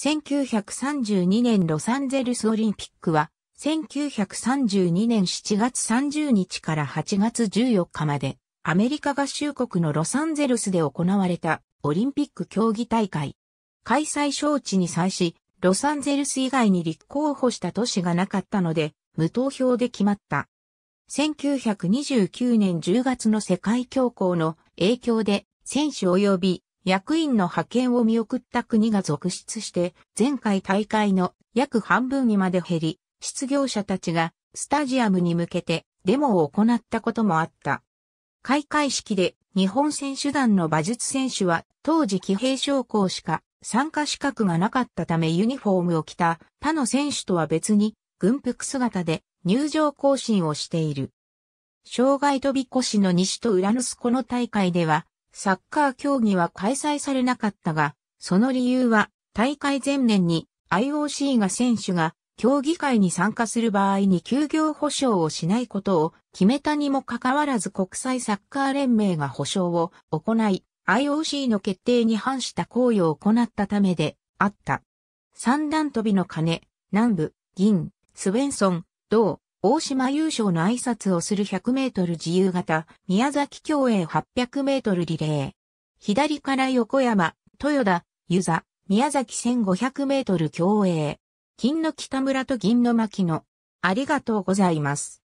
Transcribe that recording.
1932年ロサンゼルスオリンピックは、1932年7月30日から8月14日まで、アメリカ合衆国のロサンゼルスで行われたオリンピック競技大会。開催招致に際し、ロサンゼルス以外に立候補した都市がなかったので、無投票で決まった。1929年10月の世界恐慌の影響で、選手及び役員の派遣を見送った国が続出して、前回大会の約半分にまで減り、失業者たちがスタジアムに向けてデモを行ったこともあった。開会式で日本選手団の馬術選手は当時騎兵将校しか参加資格がなかったためユニフォームを着た他の選手とは別に軍服姿で入場行進をしている。障害飛び越しの西と裏のスコの大会ではサッカー競技は開催されなかったが、その理由は大会前年に IOC が選手が競技会に参加する場合に休業保障をしないことを決めたにもかかわらず国際サッカー連盟が保障を行い、IOC の決定に反した行為を行ったためであった。三段飛びの鐘、南部、銀、スウェンソン、銅、大島優勝の挨拶をする100メートル自由形、宮崎競泳800メートルリレー。左から横山、豊田、湯座、宮崎1500メートル競泳。金の北村と銀の牧野。ありがとうございます。